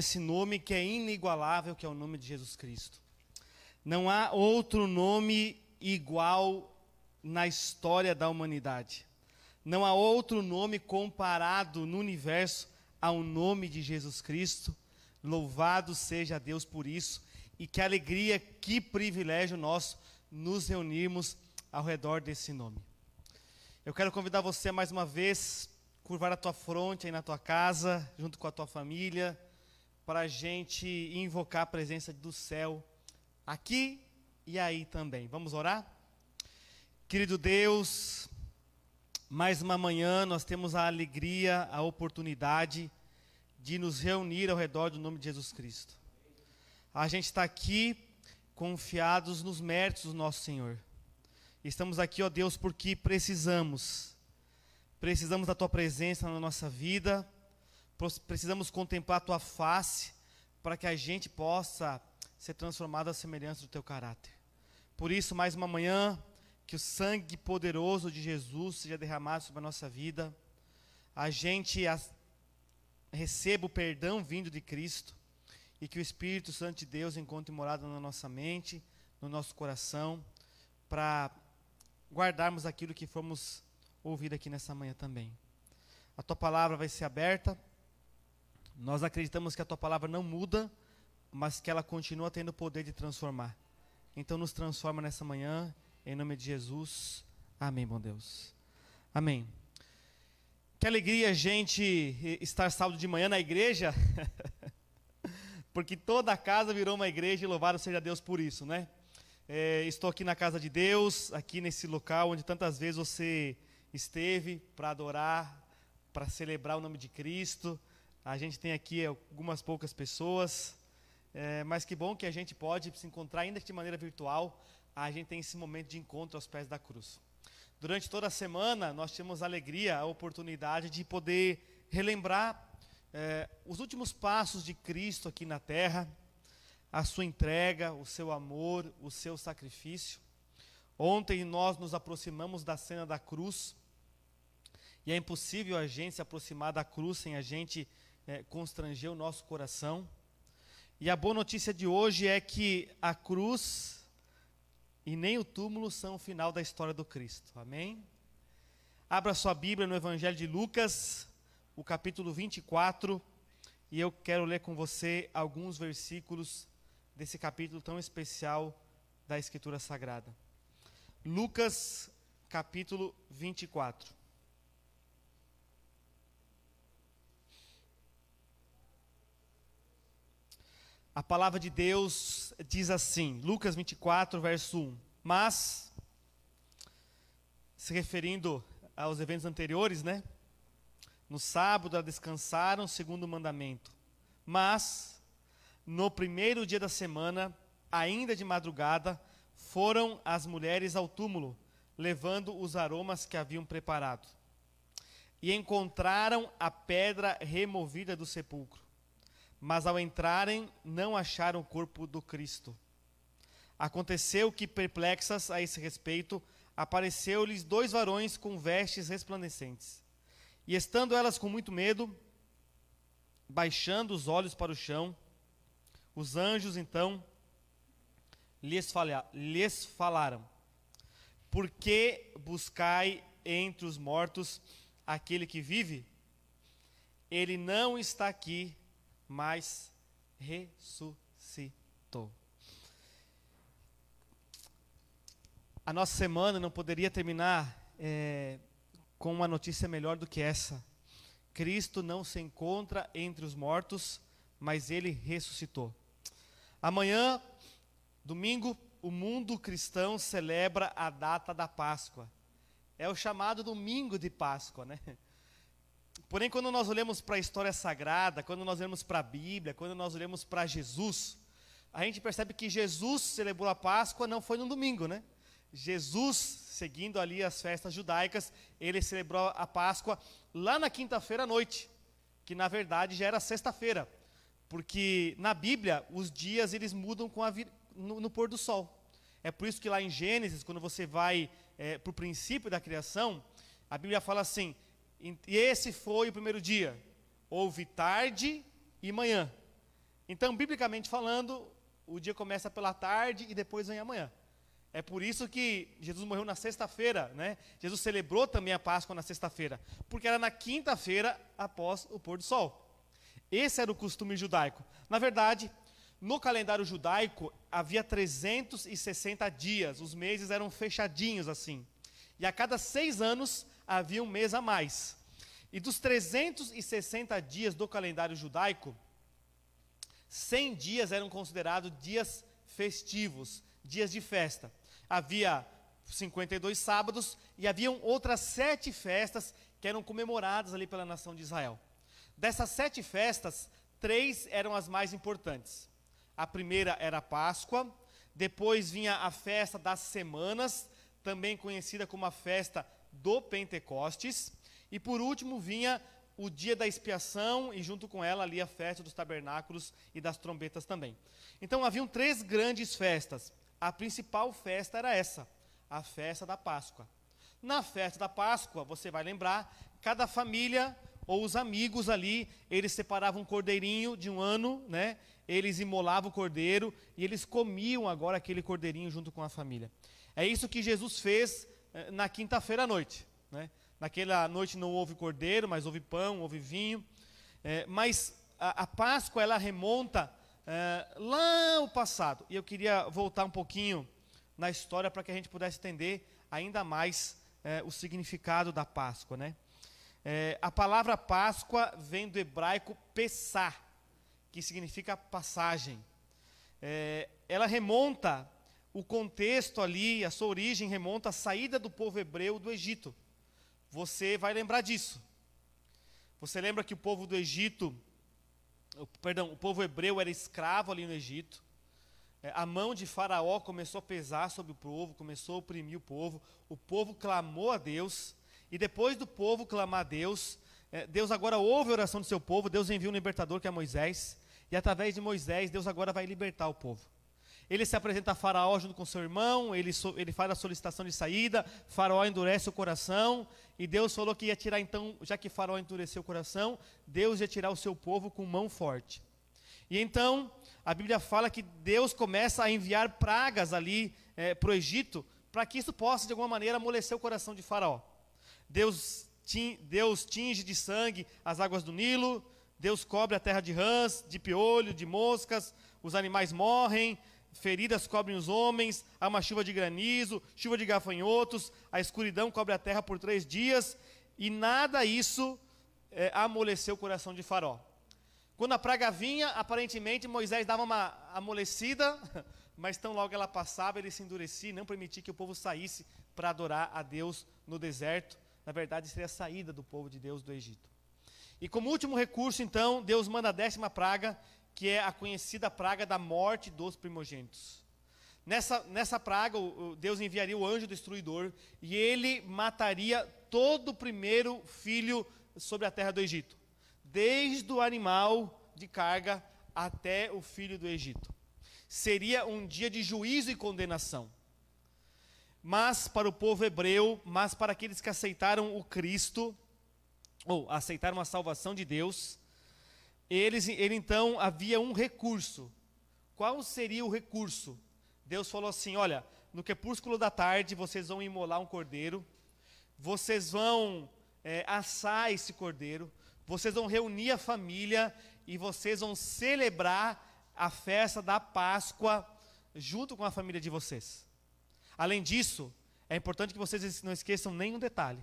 esse nome que é inigualável, que é o nome de Jesus Cristo. Não há outro nome igual na história da humanidade. Não há outro nome comparado no universo ao nome de Jesus Cristo. Louvado seja Deus por isso. E que alegria, que privilégio nosso nos reunirmos ao redor desse nome. Eu quero convidar você mais uma vez, curvar a tua fronte aí na tua casa, junto com a tua família para a gente invocar a presença do céu aqui e aí também. Vamos orar? Querido Deus, mais uma manhã nós temos a alegria, a oportunidade de nos reunir ao redor do nome de Jesus Cristo. A gente está aqui confiados nos méritos do nosso Senhor. Estamos aqui, ó Deus, porque precisamos. Precisamos da tua presença na nossa vida precisamos contemplar a tua face para que a gente possa ser transformado à semelhança do teu caráter. Por isso, mais uma manhã, que o sangue poderoso de Jesus seja derramado sobre a nossa vida, a gente as, receba o perdão vindo de Cristo e que o Espírito Santo de Deus encontre morada na nossa mente, no nosso coração, para guardarmos aquilo que fomos ouvir aqui nessa manhã também. A tua palavra vai ser aberta nós acreditamos que a tua palavra não muda, mas que ela continua tendo o poder de transformar. Então nos transforma nessa manhã, em nome de Jesus. Amém, bom Deus. Amém. Que alegria, gente, estar sábado de manhã na igreja. Porque toda a casa virou uma igreja e louvado seja Deus por isso, né? É, estou aqui na casa de Deus, aqui nesse local onde tantas vezes você esteve para adorar, para celebrar o nome de Cristo. A gente tem aqui algumas poucas pessoas, é, mas que bom que a gente pode se encontrar, ainda que de maneira virtual, a gente tem esse momento de encontro aos pés da cruz. Durante toda a semana, nós tivemos a alegria, a oportunidade de poder relembrar é, os últimos passos de Cristo aqui na terra, a sua entrega, o seu amor, o seu sacrifício. Ontem nós nos aproximamos da cena da cruz, e é impossível a gente se aproximar da cruz sem a gente é, constranger o nosso coração. E a boa notícia de hoje é que a cruz e nem o túmulo são o final da história do Cristo. Amém? Abra sua Bíblia no Evangelho de Lucas, o capítulo 24, e eu quero ler com você alguns versículos desse capítulo tão especial da Escritura Sagrada. Lucas, capítulo 24. A palavra de Deus diz assim, Lucas 24, verso 1. Mas, se referindo aos eventos anteriores, né? No sábado descansaram, segundo o mandamento. Mas, no primeiro dia da semana, ainda de madrugada, foram as mulheres ao túmulo, levando os aromas que haviam preparado. E encontraram a pedra removida do sepulcro. Mas ao entrarem, não acharam o corpo do Cristo. Aconteceu que, perplexas a esse respeito, apareceu-lhes dois varões com vestes resplandecentes. E estando elas com muito medo, baixando os olhos para o chão, os anjos então lhes, falha, lhes falaram: Por que buscai entre os mortos aquele que vive? Ele não está aqui, mas ressuscitou. A nossa semana não poderia terminar é, com uma notícia melhor do que essa. Cristo não se encontra entre os mortos, mas ele ressuscitou. Amanhã, domingo, o mundo cristão celebra a data da Páscoa. É o chamado domingo de Páscoa, né? Porém, quando nós olhamos para a história sagrada, quando nós olhamos para a Bíblia, quando nós olhamos para Jesus, a gente percebe que Jesus celebrou a Páscoa não foi no domingo, né? Jesus, seguindo ali as festas judaicas, ele celebrou a Páscoa lá na quinta-feira à noite, que na verdade já era sexta-feira, porque na Bíblia os dias eles mudam com a vir... no, no pôr do sol. É por isso que lá em Gênesis, quando você vai é, eh, para o princípio da criação, a Bíblia fala assim: e esse foi o primeiro dia. Houve tarde e manhã. Então, biblicamente falando, o dia começa pela tarde e depois vem a manhã. É por isso que Jesus morreu na sexta-feira, né? Jesus celebrou também a Páscoa na sexta-feira, porque era na quinta-feira após o pôr do sol. Esse era o costume judaico. Na verdade, no calendário judaico havia 360 dias, os meses eram fechadinhos assim. E a cada seis anos havia um mês a mais. E dos 360 dias do calendário judaico, 100 dias eram considerados dias festivos, dias de festa. Havia 52 sábados e haviam outras sete festas que eram comemoradas ali pela nação de Israel. Dessas sete festas, três eram as mais importantes. A primeira era a Páscoa, depois vinha a festa das semanas, também conhecida como a festa do Pentecostes. E por último vinha o dia da expiação e junto com ela ali a festa dos tabernáculos e das trombetas também. Então haviam três grandes festas. A principal festa era essa, a festa da Páscoa. Na festa da Páscoa, você vai lembrar, cada família ou os amigos ali, eles separavam um cordeirinho de um ano, né? Eles imolavam o cordeiro e eles comiam agora aquele cordeirinho junto com a família. É isso que Jesus fez eh, na quinta-feira à noite. Né? Naquela noite não houve cordeiro, mas houve pão, houve vinho. É, mas a, a, Páscoa ela remonta é, lá ao passado. E eu queria voltar um pouquinho na história para que a gente pudesse entender ainda mais é, o significado da Páscoa. Né? a palavra Páscoa vem do hebraico Pessah, que significa passagem. ela remonta o contexto ali, a sua origem remonta à saída do povo hebreu do Egito. Você vai lembrar disso. Você lembra que o povo do Egito, perdão, o povo hebreu era escravo ali no Egito. É, a mão de Faraó começou a pesar sobre o povo, começou a oprimir o povo. O povo clamou a Deus. E depois do povo clamar a Deus, é, Deus agora ouve a oração do seu povo. Deus envia um libertador que é Moisés. E através de Moisés, Deus agora vai libertar o povo. Ele se apresenta a Faraó junto com seu irmão, ele, so, ele faz a solicitação de saída, Faraó endurece o coração, e Deus falou que ia tirar então, já que Faraó endureceu o coração, Deus ia tirar o seu povo com mão forte. E então, a Bíblia fala que Deus começa a enviar pragas ali é, para o Egito, para que isso possa, de alguma maneira, amolecer o coração de Faraó. Deus, tin, Deus tinge de sangue as águas do Nilo, Deus cobre a terra de rãs, de piolho, de moscas, os animais morrem, Feridas cobrem os homens, há uma chuva de granizo, chuva de gafanhotos, a escuridão cobre a terra por três dias, e nada isso é, amoleceu o coração de Faraó. Quando a praga vinha, aparentemente Moisés dava uma amolecida, mas tão logo ela passava, ele se endurecia e não permitia que o povo saísse para adorar a Deus no deserto. Na verdade, seria a saída do povo de Deus do Egito. E como último recurso, então, Deus manda a décima praga, que é a conhecida praga da morte dos primogênitos. Nessa, nessa praga, o, o Deus enviaria o anjo destruidor e ele mataria todo o primeiro filho sobre a terra do Egito, desde o animal de carga até o filho do Egito. Seria um dia de juízo e condenação. Mas para o povo hebreu, mas para aqueles que aceitaram o Cristo, ou aceitaram a salvação de Deus, eles, ele então havia um recurso. Qual seria o recurso? Deus falou assim: olha, no crepúsculo da tarde vocês vão imolar um cordeiro, vocês vão é, assar esse cordeiro, vocês vão reunir a família e vocês vão celebrar a festa da Páscoa junto com a família de vocês. Além disso, é importante que vocês não esqueçam nenhum detalhe.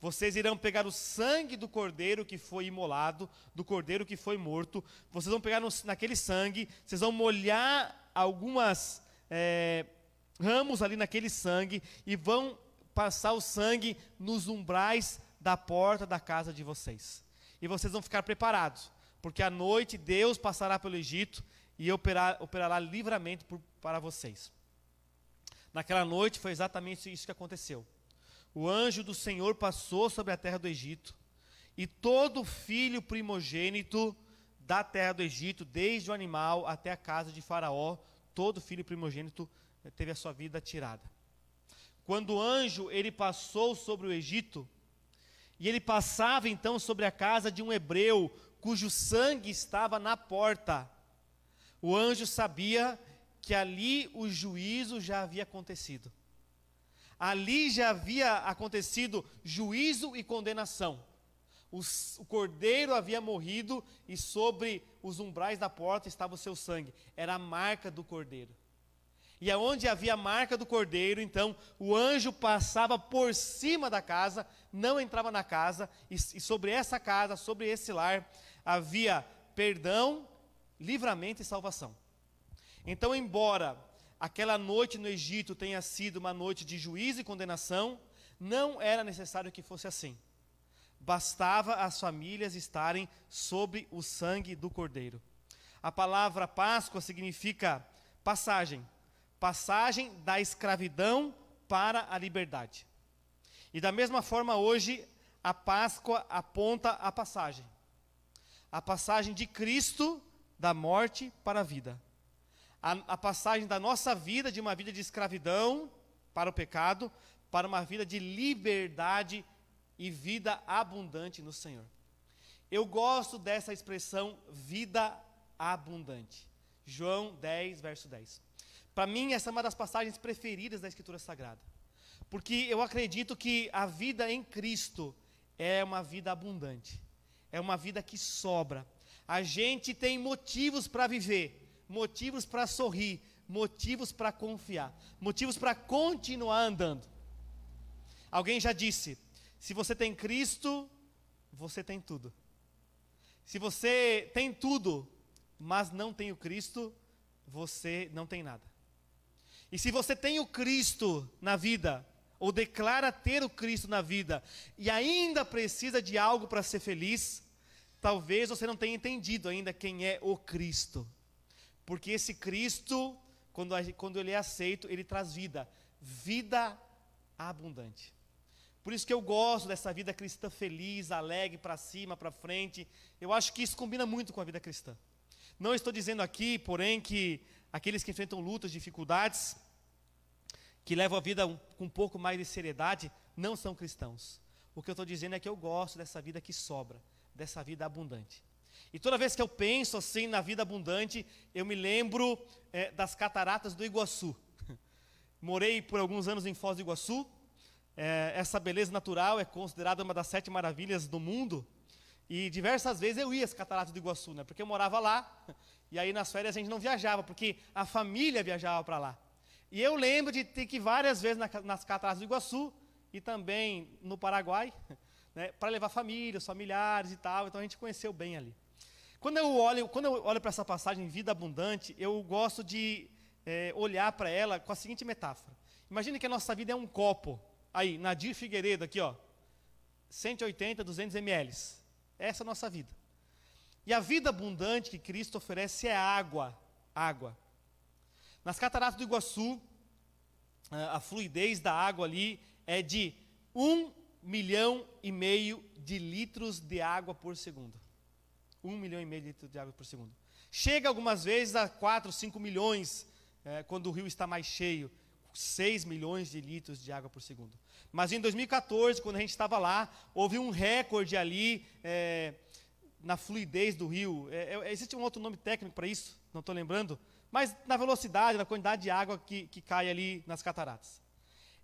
Vocês irão pegar o sangue do cordeiro que foi imolado, do cordeiro que foi morto. Vocês vão pegar no, naquele sangue, vocês vão molhar algumas é, ramos ali naquele sangue e vão passar o sangue nos umbrais da porta da casa de vocês. E vocês vão ficar preparados, porque à noite Deus passará pelo Egito e operar, operará livramento por, para vocês. Naquela noite foi exatamente isso que aconteceu. O anjo do Senhor passou sobre a terra do Egito, e todo filho primogênito da terra do Egito, desde o animal até a casa de Faraó, todo filho primogênito eh, teve a sua vida tirada. Quando o anjo ele passou sobre o Egito, e ele passava então sobre a casa de um hebreu cujo sangue estava na porta. O anjo sabia que ali o juízo já havia acontecido. Ali já havia acontecido juízo e condenação. o cordeiro havia morrido e sobre os umbrais da porta estava o seu sangue. Era a marca do cordeiro. E aonde havia a marca do cordeiro, então o anjo passava por cima da casa, não entrava na casa, e sobre essa casa, sobre esse lar, havia perdão, livramento e salvação. Então, embora aquela noite no Egito tenha sido uma noite de juízo e condenação, não era necessário que fosse assim. Bastava as famílias estarem sobre o sangue do cordeiro. A palavra Páscoa significa passagem passagem da escravidão para a liberdade. E da mesma forma, hoje, a Páscoa aponta a passagem a passagem de Cristo da morte para a vida a, a passagem da nossa vida de uma vida de escravidão para o pecado para uma vida de liberdade e vida abundante no Senhor. Eu gosto dessa expressão vida abundante. João 10, verso 10. Para mim, essa é uma das passagens preferidas da Escritura Sagrada. Porque eu acredito que a vida em Cristo é uma vida abundante. É uma vida que sobra. A gente tem motivos para viver, motivos para sorrir, motivos para confiar, motivos para continuar andando. Alguém já disse: se você tem Cristo, você tem tudo. Se você tem tudo, mas não tem o Cristo, você não tem nada. E se você tem o Cristo na vida, ou declara ter o Cristo na vida, e ainda precisa de algo para ser feliz, talvez você não tenha entendido ainda quem é o Cristo. Porque esse Cristo, quando, quando ele é aceito, ele traz vida, vida abundante. Por isso que eu gosto dessa vida cristã feliz, alegre, para cima, para frente. Eu acho que isso combina muito com a vida cristã. Não estou dizendo aqui, porém, que aqueles que enfrentam lutas, dificuldades, que levam a vida com um pouco mais de seriedade, não são cristãos. O que eu estou dizendo é que eu gosto dessa vida que sobra, dessa vida abundante. E toda vez que eu penso assim na vida abundante, eu me lembro é, das cataratas do Iguaçu. Morei por alguns anos em Foz do Iguaçu. É, essa beleza natural é considerada uma das sete maravilhas do mundo. E diversas vezes eu ia às cataratas do Iguaçu, né? Porque eu morava lá. E aí nas férias a gente não viajava, porque a família viajava para lá. E eu lembro de ter que várias vezes na, nas cataratas do Iguaçu e também no Paraguai né, para levar famílias, familiares e tal. Então a gente conheceu bem ali. Quando eu olho, quando eu olho para essa passagem vida abundante, eu gosto de é, olhar para ela com a seguinte metáfora. Imagina que a nossa vida é um copo. Aí, Nadir Figueiredo aqui, ó. 180, 200 ml. Essa é a nossa vida. E a vida abundante que Cristo oferece é água, água. Nas cataratas do Iguaçu, a fluidez da água ali é de um milhão e meio de litros de água por segundo. Um milhão e meio de litros de água por segundo. Chega algumas vezes a 4, 5 milhões, é, quando o rio está mais cheio. 6 milhões de litros de água por segundo. Mas em 2014, quando a gente estava lá, houve um recorde ali é, na fluidez do rio. É, é, existe um outro nome técnico para isso, não estou lembrando. Mas na velocidade, na quantidade de água que, que cai ali nas cataratas.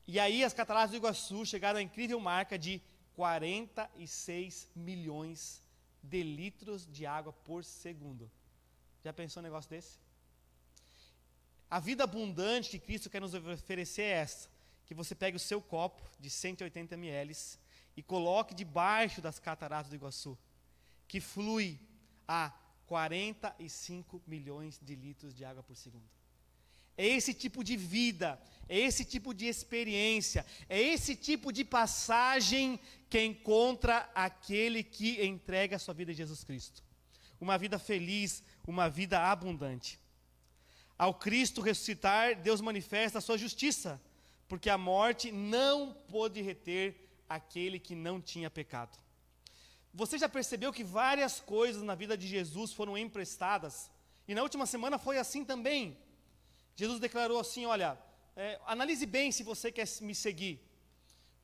E aí as cataratas do Iguaçu chegaram à incrível marca de 46 milhões de litros de água por segundo. Já pensou um negócio desse? A vida abundante que Cristo quer nos oferecer é essa: que você pegue o seu copo de 180 ml e coloque debaixo das cataratas do Iguaçu, que flui a 45 milhões de litros de água por segundo. É esse tipo de vida, é esse tipo de experiência, é esse tipo de passagem que encontra aquele que entrega a sua vida a Jesus Cristo. Uma vida feliz, uma vida abundante. Ao Cristo ressuscitar, Deus manifesta a sua justiça, porque a morte não pôde reter aquele que não tinha pecado. Você já percebeu que várias coisas na vida de Jesus foram emprestadas? E na última semana foi assim também. Jesus declarou assim: Olha, é, analise bem se você quer me seguir,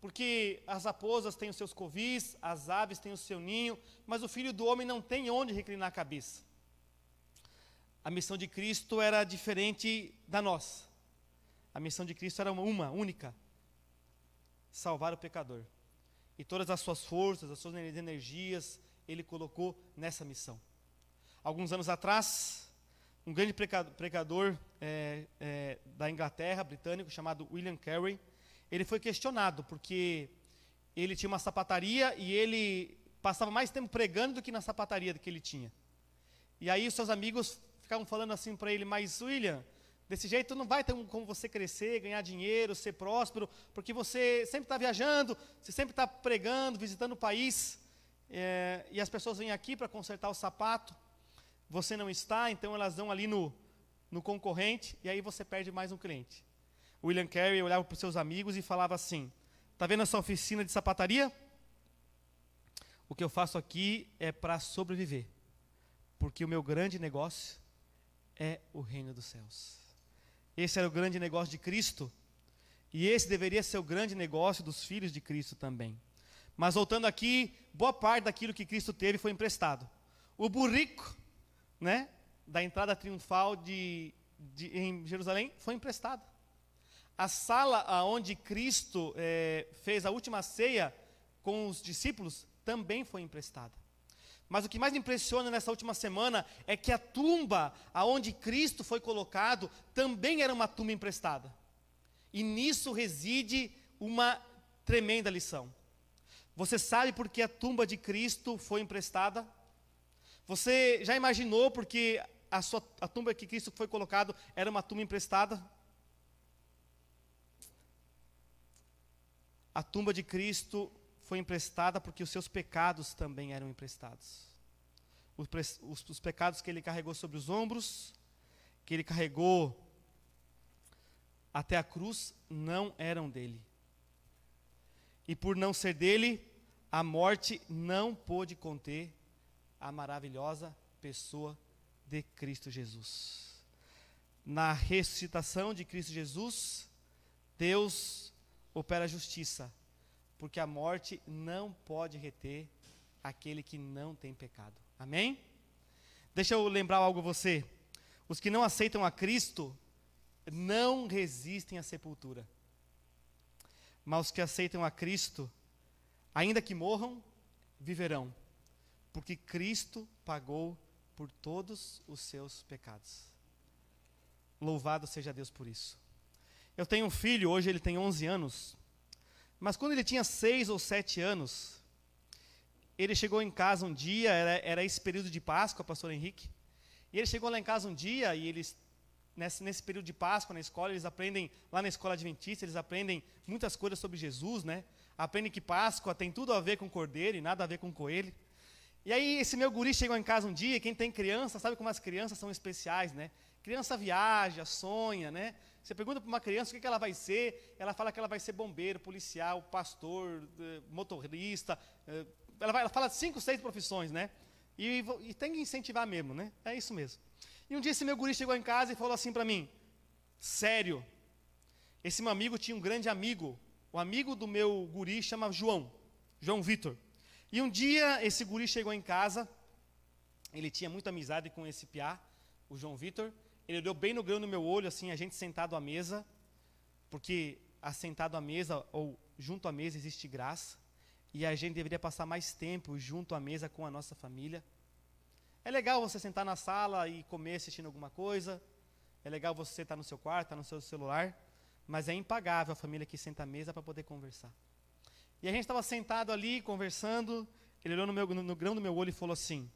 porque as raposas têm os seus covis, as aves têm o seu ninho, mas o filho do homem não tem onde reclinar a cabeça. A missão de Cristo era diferente da nossa. A missão de Cristo era uma, única: salvar o pecador. E todas as suas forças, as suas energias, ele colocou nessa missão. Alguns anos atrás, um grande pregador é, é, da Inglaterra, britânico, chamado William Carey. Ele foi questionado porque ele tinha uma sapataria e ele passava mais tempo pregando do que na sapataria que ele tinha. E aí seus amigos ficavam falando assim para ele, mas William, desse jeito não vai ter como você crescer, ganhar dinheiro, ser próspero, porque você sempre está viajando, você sempre está pregando, visitando o país, é, e as pessoas vêm aqui para consertar o sapato, você não está, então elas vão ali no, no concorrente e aí você perde mais um cliente. William Carey olhava para os seus amigos e falava assim: Está vendo essa oficina de sapataria? O que eu faço aqui é para sobreviver, porque o meu grande negócio é o reino dos céus. Esse era o grande negócio de Cristo, e esse deveria ser o grande negócio dos filhos de Cristo também. Mas voltando aqui, boa parte daquilo que Cristo teve foi emprestado. O burrico né, da entrada triunfal de, de, em Jerusalém foi emprestada. A sala onde Cristo é, fez a última ceia com os discípulos também foi emprestada. Mas o que mais me impressiona nessa última semana é que a tumba aonde Cristo foi colocado também era uma tumba emprestada. E nisso reside uma tremenda lição. Você sabe por que a tumba de Cristo foi emprestada? Você já imaginou porque a, sua, a tumba que Cristo foi colocado era uma tumba emprestada? A tumba de Cristo foi emprestada porque os seus pecados também eram emprestados. Os, os, os pecados que ele carregou sobre os ombros, que ele carregou até a cruz, não eram dele. E por não ser dele, a morte não pôde conter a maravilhosa pessoa de Cristo Jesus. Na ressuscitação de Cristo Jesus, Deus opera justiça, porque a morte não pode reter aquele que não tem pecado. Amém? Deixa eu lembrar algo a você. Os que não aceitam a Cristo não resistem à sepultura. Mas os que aceitam a Cristo, ainda que morram, viverão porque Cristo pagou por todos os seus pecados. Louvado seja Deus por isso. Eu tenho um filho, hoje ele tem 11 anos, mas quando ele tinha 6 ou 7 anos, ele chegou em casa um dia, era, era esse período de Páscoa, pastor Henrique, e ele chegou lá em casa um dia e eles Nesse, nesse, período de Páscoa na escola, eles aprendem, lá na escola adventista, eles aprendem muitas coisas sobre Jesus, né? Aprendem que Páscoa tem tudo a ver com cordeiro e nada a ver com coelho. E aí esse meu guri chegou em casa um dia, quem tem criança sabe como as crianças são especiais, né? Criança viaja, sonha, né? Você pergunta para uma criança o que ela vai ser, ela fala que ela vai ser bombeiro, policial, pastor, eh, motorista. Eh, ela, vai, ela fala cinco, seis profissões, né? E, e, tem que incentivar mesmo, né? É isso mesmo. E um dia esse meu guri chegou em casa e falou assim para mim: Sério, esse meu amigo tinha um grande amigo. O amigo do meu guri chama João, João Vitor. E um dia esse guri chegou em casa, ele tinha muita amizade com esse piá, o João Vitor. Ele deu bem no grão no meu olho, assim, a gente sentado à mesa, porque assentado à mesa ou junto à mesa existe graça, e a gente deveria passar mais tempo junto à mesa com a nossa família. É legal você sentar na sala e comer assistindo alguma coisa, é legal você estar tá no seu quarto, estar tá no seu celular, mas é impagável a família que senta à mesa para poder conversar. E a gente estava sentado ali, conversando. Ele olhou no, meu, no grão do meu olho e falou assim: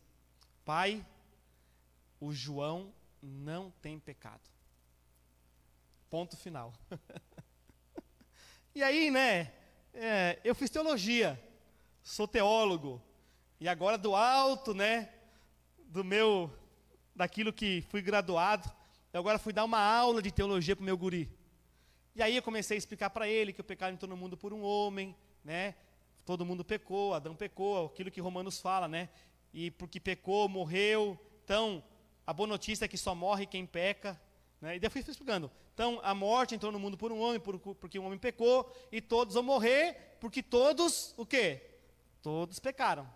Pai, o João não tem pecado. Ponto final. e aí, né? É, eu fiz teologia, sou teólogo, e agora do alto, né? Do meu, daquilo que fui graduado, eu agora fui dar uma aula de teologia para o meu guri. E aí eu comecei a explicar para ele que o pecado entrou no mundo por um homem, né? Todo mundo pecou, Adão pecou, aquilo que Romanos fala, né? E porque pecou, morreu. Então, a boa notícia é que só morre quem peca. Né? E daí eu fui explicando. Então, a morte entrou no mundo por um homem, por, porque um homem pecou, e todos vão morrer, porque todos, o quê? Todos pecaram.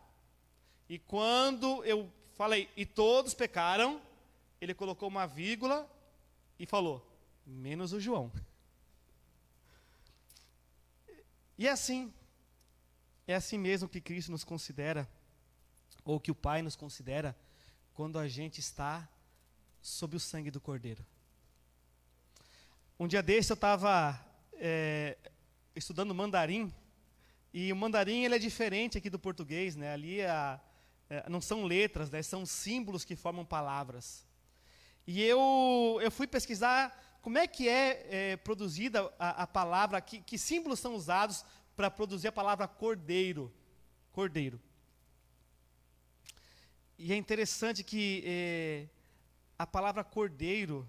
E quando eu falei, e todos pecaram, ele colocou uma vírgula e falou, menos o João. E é assim, é assim mesmo que Cristo nos considera, ou que o Pai nos considera, quando a gente está sob o sangue do Cordeiro. Um dia desse eu estava é, estudando mandarim, e o mandarim ele é diferente aqui do português, né? ali é a, é, não são letras, né? são símbolos que formam palavras. E eu, eu fui pesquisar como é que é, é produzida a, a palavra, que, que símbolos são usados para produzir a palavra cordeiro. Cordeiro. E é interessante que eh, a palavra cordeiro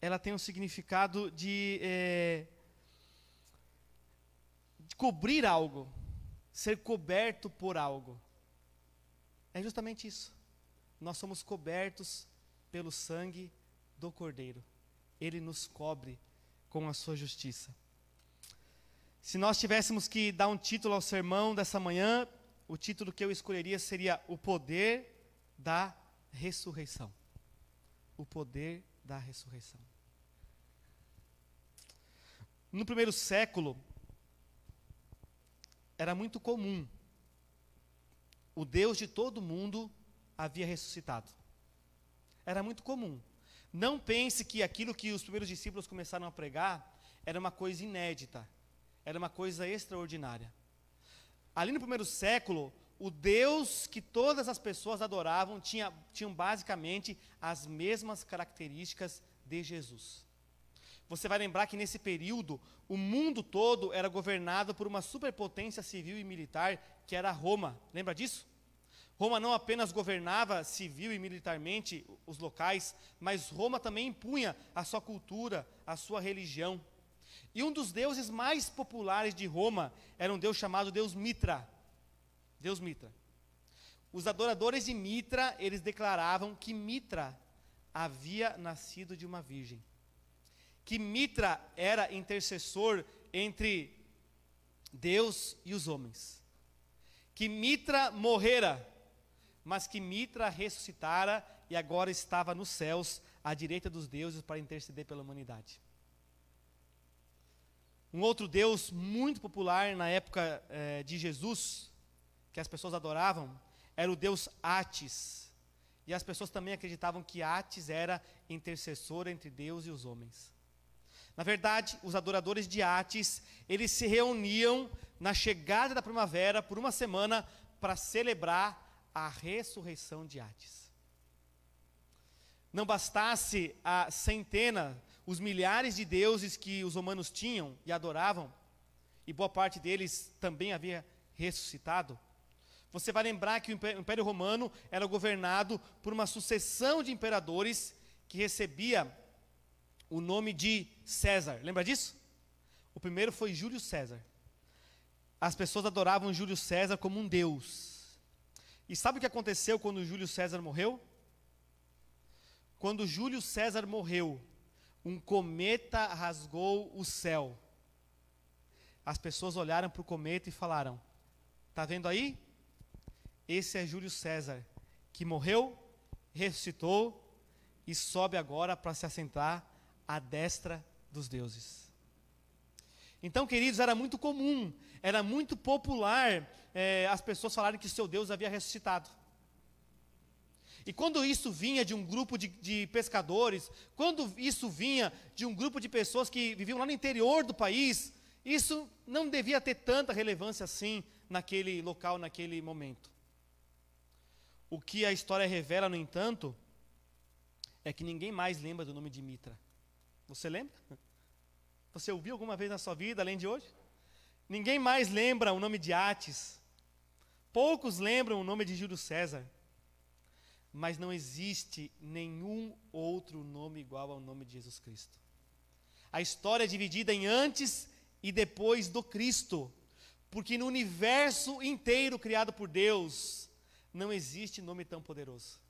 ela tem um significado de, eh, de cobrir algo, ser coberto por algo. É justamente isso. Nós somos cobertos pelo sangue do cordeiro. Ele nos cobre com a sua justiça. Se nós tivéssemos que dar um título ao sermão dessa manhã, o título que eu escolheria seria O Poder da Ressurreição. O Poder da Ressurreição. No primeiro século, era muito comum. O Deus de todo mundo havia ressuscitado. Era muito comum. Não pense que aquilo que os primeiros discípulos começaram a pregar era uma coisa inédita era uma coisa extraordinária. Ali no primeiro século, o Deus que todas as pessoas adoravam tinha, tinham basicamente as mesmas características de Jesus. Você vai lembrar que nesse período, o mundo todo era governado por uma superpotência civil e militar, que era Roma. Lembra disso? Roma não apenas governava civil e militarmente os locais, mas Roma também impunha a sua cultura, a sua religião. E um dos deuses mais populares de Roma era um deus chamado Deus Mitra. Deus Mitra. Os adoradores de Mitra, eles declaravam que Mitra havia nascido de uma virgem. Que Mitra era intercessor entre Deus e os homens. Que Mitra morrera, mas que Mitra ressuscitara e agora estava nos céus, à direita dos deuses, para interceder pela humanidade. Um outro Deus muito popular na época eh, de Jesus, que as pessoas adoravam, era o Deus Atis. E as pessoas também acreditavam que Atis era intercessor entre Deus e os homens. Na verdade, os adoradores de Atis, eles se reuniam na chegada da primavera por uma semana para celebrar a ressurreição de Atis. Não bastasse a centena os milhares de deuses que os romanos tinham e adoravam, e boa parte deles também havia ressuscitado. Você vai lembrar que o Império Romano era governado por uma sucessão de imperadores que recebia o nome de César. Lembra disso? O primeiro foi Júlio César. As pessoas adoravam Júlio César como um deus. E sabe o que aconteceu quando Júlio César morreu? Quando Júlio César morreu, um cometa rasgou o céu. As pessoas olharam para o cometa e falaram: Está vendo aí? Esse é Júlio César, que morreu, ressuscitou e sobe agora para se assentar à destra dos deuses. Então, queridos, era muito comum, era muito popular é, as pessoas falarem que seu Deus havia ressuscitado. E quando isso vinha de um grupo de, de, pescadores, quando isso vinha de um grupo de pessoas que viviam lá no interior do país, isso não devia ter tanta relevância assim naquele local, naquele momento. O que a história revela, no entanto, é que ninguém mais lembra do nome de Mitra. Você lembra? Você ouviu alguma vez na sua vida, além de hoje? Ninguém mais lembra o nome de Atis. Poucos lembram o nome de Júlio César mas não existe nenhum outro nome igual ao nome de Jesus Cristo. A história é dividida em antes e depois do Cristo, porque no universo inteiro criado por Deus não existe nome tão poderoso.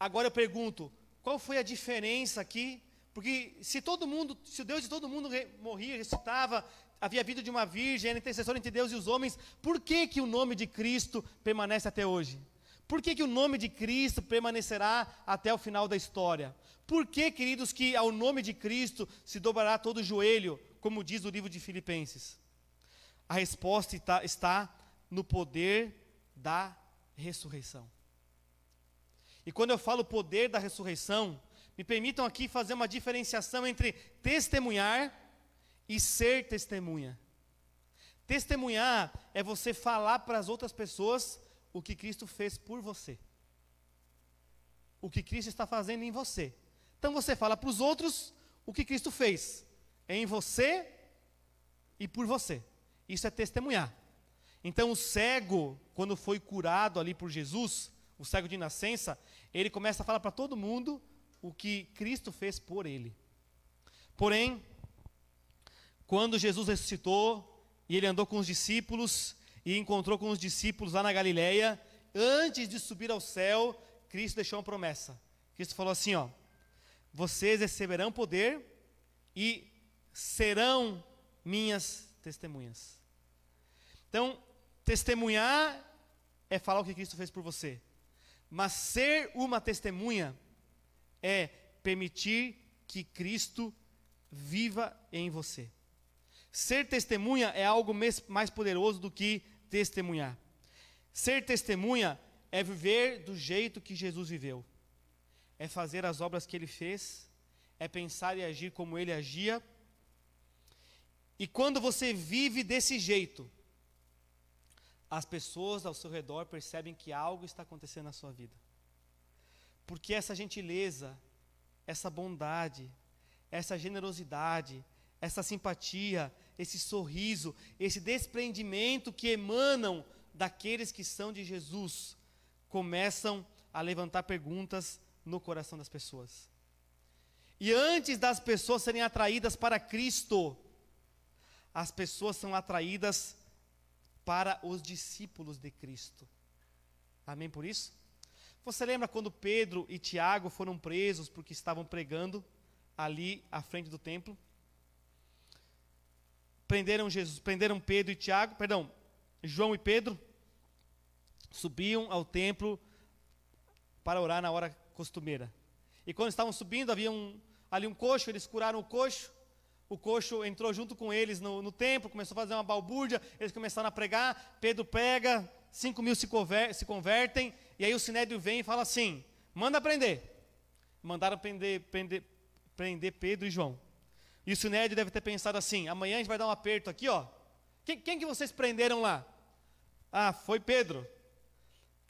Agora eu pergunto, qual foi a diferença aqui? Porque se todo mundo, se o Deus de todo mundo morria, ressuscitava, havia vida de uma virgem, era intercessor entre Deus e os homens, por que que o nome de Cristo permanece até hoje? Por que, que o nome de Cristo permanecerá até o final da história? Por que, queridos, que ao nome de Cristo se dobrará todo o joelho, como diz o livro de Filipenses? A resposta está no poder da ressurreição. E quando eu falo poder da ressurreição, me permitam aqui fazer uma diferenciação entre testemunhar e ser testemunha. Testemunhar é você falar para as outras pessoas o que Cristo fez por você. O que Cristo está fazendo em você. Então você fala para os outros o que Cristo fez em você e por você. Isso é testemunhar. Então o cego, quando foi curado ali por Jesus, o cego de nascença, ele começa a falar para todo mundo o que Cristo fez por ele. Porém, quando Jesus ressuscitou e ele andou com os discípulos, e encontrou com os discípulos lá na Galileia, antes de subir ao céu, Cristo deixou uma promessa. Cristo falou assim, ó: Vocês receberão poder e serão minhas testemunhas. Então, testemunhar é falar o que Cristo fez por você. Mas ser uma testemunha é permitir que Cristo viva em você. Ser testemunha é algo mais poderoso do que testemunhar. Ser testemunha é viver do jeito que Jesus viveu, é fazer as obras que ele fez, é pensar e agir como ele agia. E quando você vive desse jeito, as pessoas ao seu redor percebem que algo está acontecendo na sua vida. Porque essa gentileza, essa bondade, essa generosidade, essa simpatia, esse sorriso, esse desprendimento que emanam daqueles que são de Jesus, começam a levantar perguntas no coração das pessoas. E antes das pessoas serem atraídas para Cristo, as pessoas são atraídas para os discípulos de Cristo. Amém por isso? Você lembra quando Pedro e Tiago foram presos porque estavam pregando ali à frente do templo? Prenderam Jesus, prenderam Pedro e Tiago, perdão, João e Pedro. Subiam ao templo para orar na hora costumeira. E quando estavam subindo, havia um, ali um coxo, eles curaram o coxo. O coxo entrou junto com eles no, no templo, começou a fazer uma balbúrdia, eles começaram a pregar, Pedro prega, 5 mil se, conver, se convertem, e aí o Sinédrio vem e fala assim, manda prender. Mandaram prender, prender, prender Pedro e João. E o Sinédio deve ter pensado assim: amanhã a gente vai dar um aperto aqui, ó. Quem, quem que vocês prenderam lá? Ah, foi Pedro.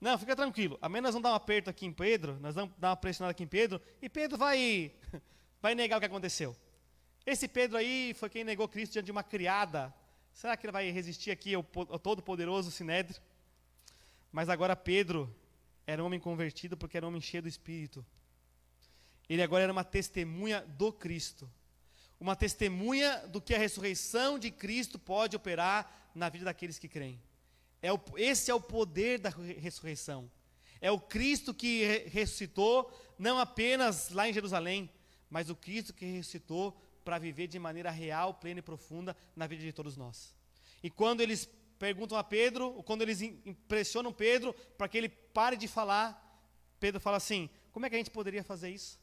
Não, fica tranquilo. Amanhã nós vamos dar um aperto aqui em Pedro, nós vamos dar uma pressionada aqui em Pedro, e Pedro vai, vai negar o que aconteceu. Esse Pedro aí foi quem negou Cristo diante de uma criada. Será que ele vai resistir aqui ao, ao todo-poderoso Sinédrio? Mas agora Pedro era um homem convertido porque era um homem cheio do Espírito. Ele agora era uma testemunha do Cristo uma testemunha do que a ressurreição de Cristo pode operar na vida daqueles que creem. É o, esse é o poder da ressurreição. É o Cristo que re ressuscitou, não apenas lá em Jerusalém, mas o Cristo que ressuscitou para viver de maneira real, plena e profunda na vida de todos nós. E quando eles perguntam a Pedro, ou quando eles impressionam Pedro para que ele pare de falar, Pedro fala assim: como é que a gente poderia fazer isso?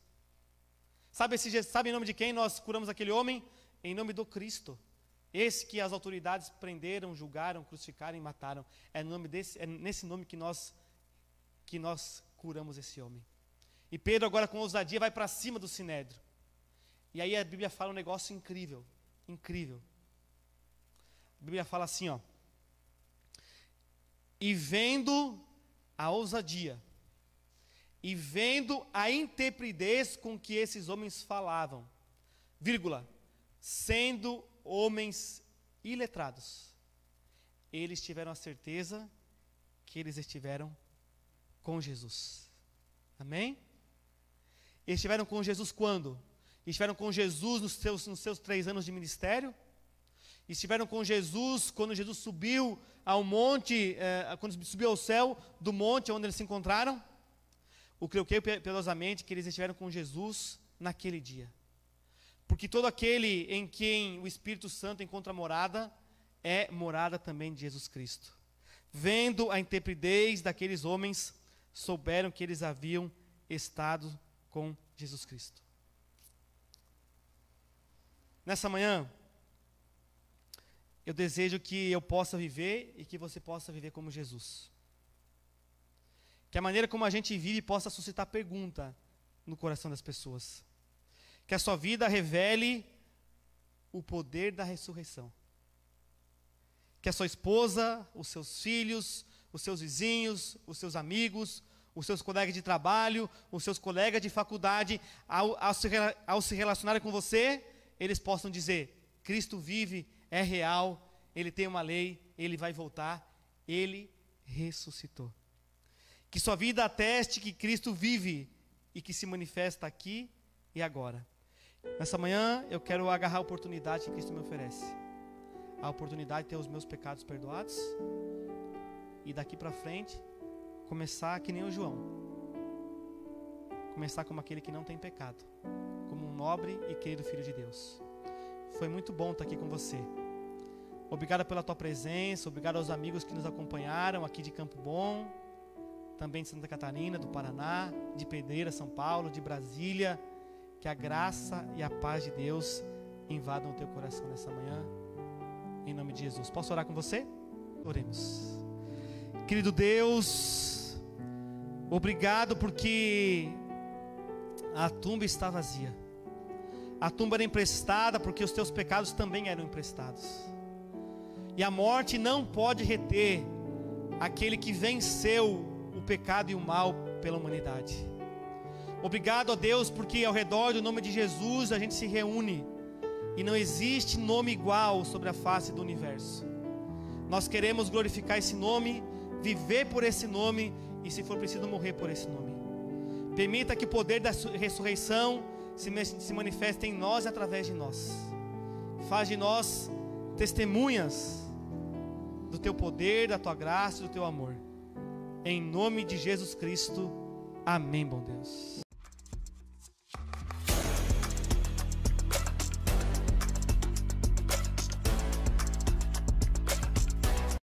Sabe, esse, sabe em nome de quem nós curamos aquele homem? Em nome do Cristo. Esse que as autoridades prenderam, julgaram, crucificaram e mataram. É, nome desse, é nesse nome que nós, que nós curamos esse homem. E Pedro, agora com ousadia, vai para cima do sinédrio. E aí a Bíblia fala um negócio incrível. Incrível. A Bíblia fala assim, ó. E vendo a ousadia e vendo a intrepidez com que esses homens falavam, vírgula, sendo homens iletrados, eles tiveram a certeza que eles estiveram com Jesus. Amém? estiveram com Jesus quando? estiveram com Jesus nos seus, nos seus três anos de ministério? Estiveram com Jesus quando Jesus subiu ao monte, eh, quando subiu ao céu do monte onde eles se encontraram? o que eu creio piedosamente que eles estiveram com Jesus naquele dia. Porque todo aquele em quem o Espírito Santo encontra morada, é morada também de Jesus Cristo. Vendo a intrepidez daqueles homens, souberam que eles haviam estado com Jesus Cristo. Nessa manhã, eu desejo que eu possa viver e que você possa viver como Jesus. Que a maneira como a gente vive possa suscitar pergunta no coração das pessoas. Que a sua vida revele o poder da ressurreição. Que a sua esposa, os seus filhos, os seus vizinhos, os seus amigos, os seus colegas de trabalho, os seus colegas de faculdade, ao, ao, se, ao se relacionarem com você, eles possam dizer: Cristo vive, é real, ele tem uma lei, ele vai voltar, ele ressuscitou. Que sua vida ateste que Cristo vive e que se manifesta aqui e agora. Nessa manhã eu quero agarrar a oportunidade que Cristo me oferece. A oportunidade de ter os meus pecados perdoados e daqui para frente começar que nem o João. Começar como aquele que não tem pecado, como um nobre e querido filho de Deus. Foi muito bom estar aqui com você. Obrigado pela tua presença, obrigado aos amigos que nos acompanharam aqui de Campo Bom, também de Santa Catarina, do Paraná, de Pedreira, São Paulo, de Brasília. Que a graça e a paz de Deus invadam o teu coração nessa manhã, em nome de Jesus. Posso orar com você? Oremos. Querido Deus, obrigado porque a tumba está vazia. A tumba era emprestada porque os teus pecados também eram emprestados. E a morte não pode reter aquele que venceu o pecado e o mal pela humanidade. Obrigado a Deus, porque ao redor do nome de Jesus a gente se reúne e não existe nome igual sobre a face do universo. Nós queremos glorificar esse nome, viver por esse nome e, se for preciso, morrer por esse nome. Permita que o poder da ressurreição se manifeste em nós e através de nós. Faz de nós testemunhas do teu poder, da tua graça, do teu amor. Em nome de Jesus Cristo. Amém, bom Deus.